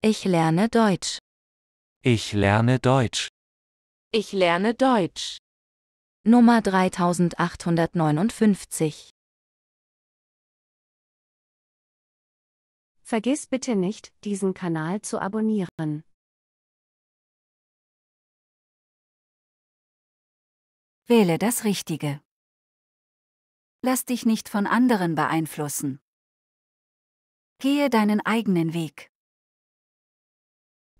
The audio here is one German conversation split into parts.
Ich lerne Deutsch. Ich lerne Deutsch. Ich lerne Deutsch. Nummer 3859. Vergiss bitte nicht, diesen Kanal zu abonnieren. Wähle das Richtige. Lass dich nicht von anderen beeinflussen. Gehe deinen eigenen Weg.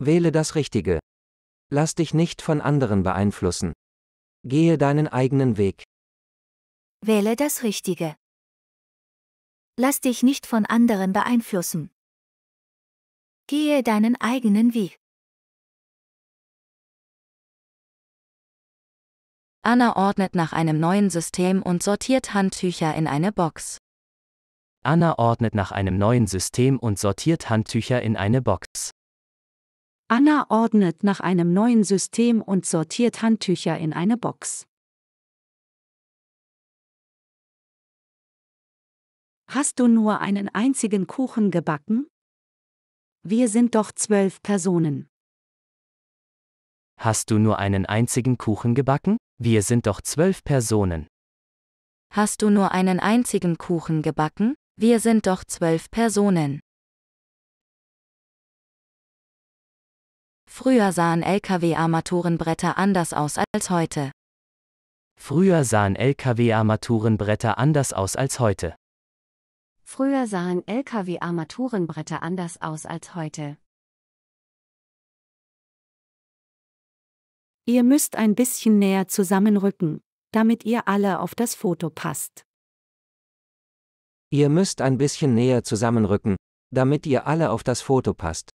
Wähle das Richtige. Lass dich nicht von anderen beeinflussen. Gehe deinen eigenen Weg. Wähle das Richtige. Lass dich nicht von anderen beeinflussen. Gehe deinen eigenen Weg. Anna ordnet nach einem neuen System und sortiert Handtücher in eine Box. Anna ordnet nach einem neuen System und sortiert Handtücher in eine Box. Anna ordnet nach einem neuen System und sortiert Handtücher in eine Box. Hast du nur einen einzigen Kuchen gebacken? Wir sind doch zwölf Personen. Hast du nur einen einzigen Kuchen gebacken? Wir sind doch zwölf Personen. Hast du nur einen einzigen Kuchen gebacken? Wir sind doch zwölf Personen. Früher sahen LKW-Armaturenbretter anders aus als heute. Früher sahen LKW-Armaturenbretter anders aus als heute. Früher sahen LKW-Armaturenbretter anders aus als heute. Ihr müsst ein bisschen näher zusammenrücken, damit ihr alle auf das Foto passt. Ihr müsst ein bisschen näher zusammenrücken, damit ihr alle auf das Foto passt.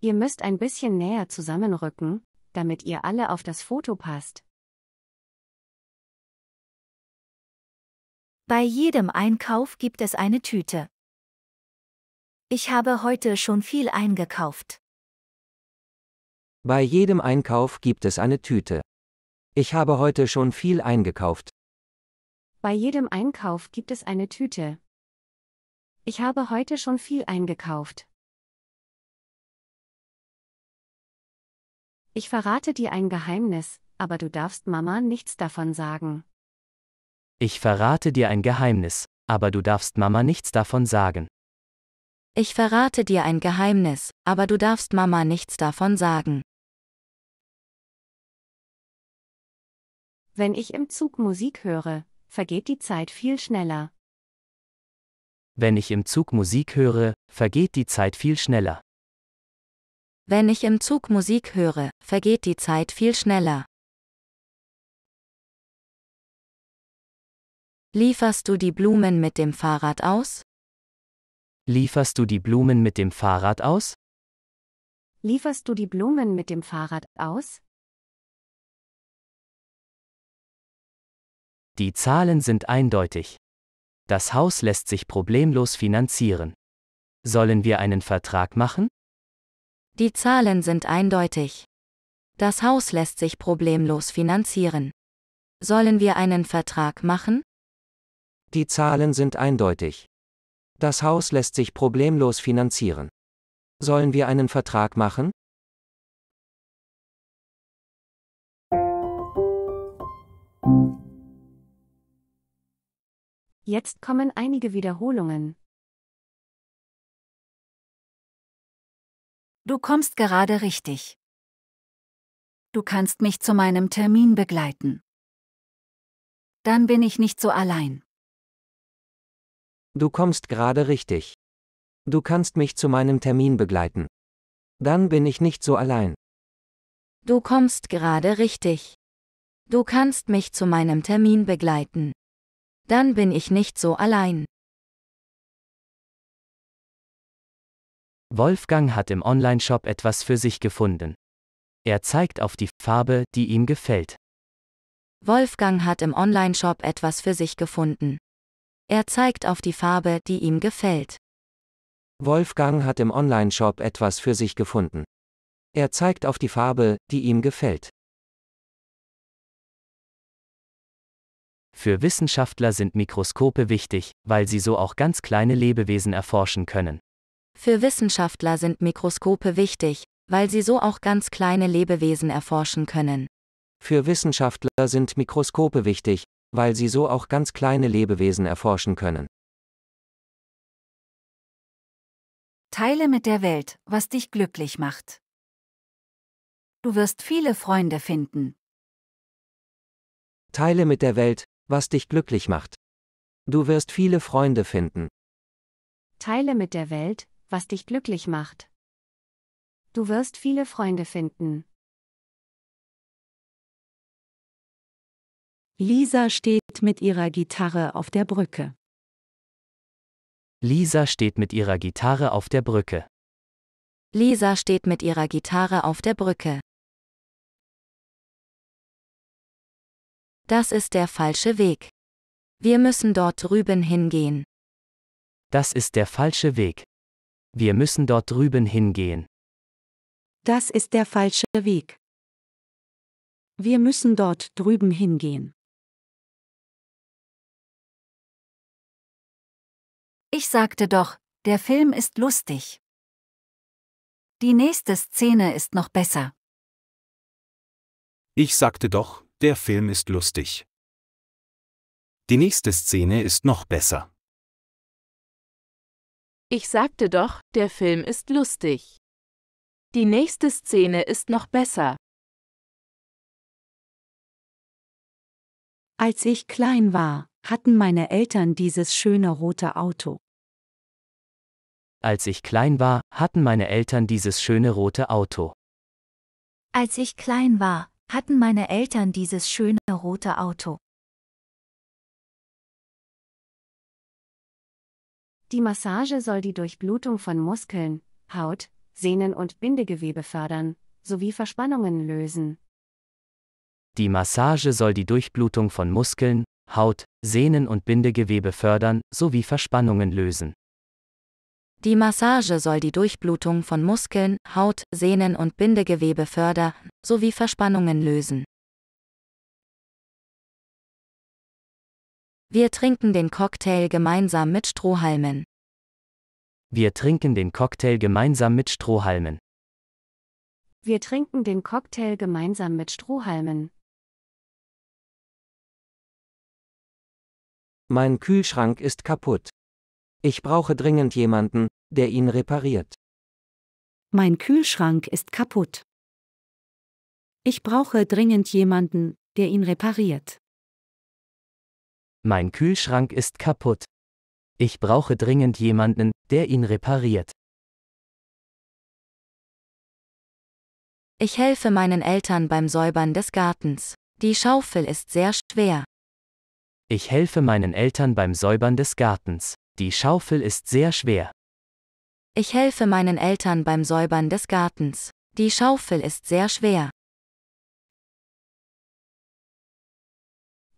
Ihr müsst ein bisschen näher zusammenrücken, damit ihr alle auf das Foto passt. Bei jedem Einkauf gibt es eine Tüte. Ich habe heute schon viel eingekauft. Bei jedem Einkauf gibt es eine Tüte. Ich habe heute schon viel eingekauft. Bei jedem Einkauf gibt es eine Tüte. Ich habe heute schon viel eingekauft. Ich verrate dir ein Geheimnis, aber du darfst Mama nichts davon sagen. Ich verrate dir ein Geheimnis, aber du darfst Mama nichts davon sagen. Ich verrate dir ein Geheimnis, aber du darfst Mama nichts davon sagen. Wenn ich im Zug Musik höre, vergeht die Zeit viel schneller. Wenn ich im Zug Musik höre, vergeht die Zeit viel schneller. Wenn ich im Zug Musik höre, vergeht die Zeit viel schneller. Lieferst du die Blumen mit dem Fahrrad aus? Lieferst du die Blumen mit dem Fahrrad aus? Lieferst du die Blumen mit dem Fahrrad aus? Die Zahlen sind eindeutig. Das Haus lässt sich problemlos finanzieren. Sollen wir einen Vertrag machen? Die Zahlen sind eindeutig. Das Haus lässt sich problemlos finanzieren. Sollen wir einen Vertrag machen? Die Zahlen sind eindeutig. Das Haus lässt sich problemlos finanzieren. Sollen wir einen Vertrag machen? Jetzt kommen einige Wiederholungen. Du kommst gerade richtig. Du kannst mich zu meinem Termin begleiten. Dann bin ich nicht so allein. Du kommst gerade richtig. Du kannst mich zu meinem Termin begleiten. Dann bin ich nicht so allein. Du kommst gerade richtig. Du kannst mich zu meinem Termin begleiten. Dann bin ich nicht so allein. Wolfgang hat im Onlineshop etwas für sich gefunden. Er zeigt auf die Farbe, die ihm gefällt. Wolfgang hat im Onlineshop etwas für sich gefunden. Er zeigt auf die Farbe, die ihm gefällt. Wolfgang hat im Onlineshop etwas für sich gefunden. Er zeigt auf die Farbe, die ihm gefällt. Für Wissenschaftler sind Mikroskope wichtig, weil sie so auch ganz kleine Lebewesen erforschen können. Für Wissenschaftler sind Mikroskope wichtig, weil sie so auch ganz kleine Lebewesen erforschen können. Für Wissenschaftler sind Mikroskope wichtig, weil sie so auch ganz kleine Lebewesen erforschen können. Teile mit der Welt, was dich glücklich macht. Du wirst viele Freunde finden. Teile mit der Welt, was dich glücklich macht. Du wirst viele Freunde finden. Teile mit der Welt, was dich glücklich macht. Du wirst viele Freunde finden. Lisa steht mit ihrer Gitarre auf der Brücke. Lisa steht mit ihrer Gitarre auf der Brücke. Lisa steht mit ihrer Gitarre auf der Brücke. Das ist der falsche Weg. Wir müssen dort drüben hingehen. Das ist der falsche Weg. Wir müssen dort drüben hingehen. Das ist der falsche Weg. Wir müssen dort drüben hingehen. Ich sagte doch, der Film ist lustig. Die nächste Szene ist noch besser. Ich sagte doch, der Film ist lustig. Die nächste Szene ist noch besser. Ich sagte doch, der Film ist lustig. Die nächste Szene ist noch besser. Als ich klein war, hatten meine Eltern dieses schöne rote Auto. Als ich klein war, hatten meine Eltern dieses schöne rote Auto. Als ich klein war, hatten meine Eltern dieses schöne rote Auto. Die Massage soll die Durchblutung von Muskeln, Haut, Sehnen und Bindegewebe fördern, sowie Verspannungen lösen. Die Massage soll die Durchblutung von Muskeln, Haut, Sehnen und Bindegewebe fördern, sowie Verspannungen lösen. Die Massage soll die Durchblutung von Muskeln, Haut, Sehnen und Bindegewebe fördern, sowie Verspannungen lösen. Wir trinken den Cocktail gemeinsam mit Strohhalmen. Wir trinken den Cocktail gemeinsam mit Strohhalmen. Wir trinken den Cocktail gemeinsam mit Strohhalmen. Mein Kühlschrank ist kaputt. Ich brauche dringend jemanden, der ihn repariert. Mein Kühlschrank ist kaputt. Ich brauche dringend jemanden, der ihn repariert. Mein Kühlschrank ist kaputt. Ich brauche dringend jemanden, der ihn repariert. Ich helfe meinen Eltern beim Säubern des Gartens. Die Schaufel ist sehr schwer. Ich helfe meinen Eltern beim Säubern des Gartens. Die Schaufel ist sehr schwer. Ich helfe meinen Eltern beim Säubern des Gartens. Die Schaufel ist sehr schwer.